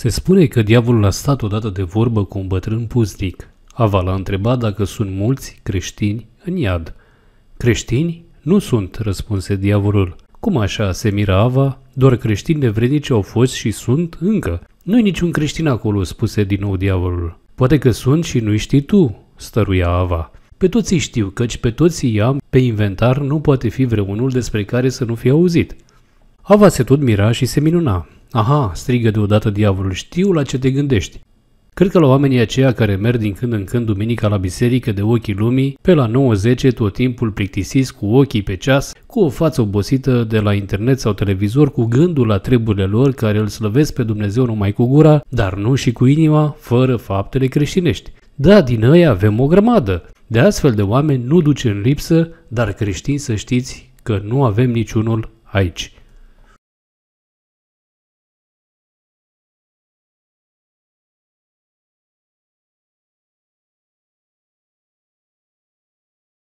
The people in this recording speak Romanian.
Se spune că diavolul a stat odată de vorbă cu un bătrân puznic. Ava l-a întrebat dacă sunt mulți creștini în iad. Creștini? Nu sunt, răspunse diavolul. Cum așa, se mira Ava? Doar creștini nevrednici au fost și sunt încă. Nu-i niciun creștin acolo, spuse din nou diavolul. Poate că sunt și nu-i știi tu, stăruia Ava. Pe toți știu, căci pe toți i am, pe inventar nu poate fi vreunul despre care să nu fi auzit. Ava se tot mira și se minuna. Aha, strigă deodată diavolul, știu la ce te gândești. Cred că la oamenii aceia care merg din când în când duminica la biserică de ochii lumii, pe la 9-10 tot timpul plictisiți cu ochii pe ceas, cu o față obosită de la internet sau televizor, cu gândul la treburile lor care îl slăvesc pe Dumnezeu numai cu gura, dar nu și cu inima, fără faptele creștinești. Da, din ei avem o grămadă. De astfel de oameni nu duce în lipsă, dar creștini să știți că nu avem niciunul aici.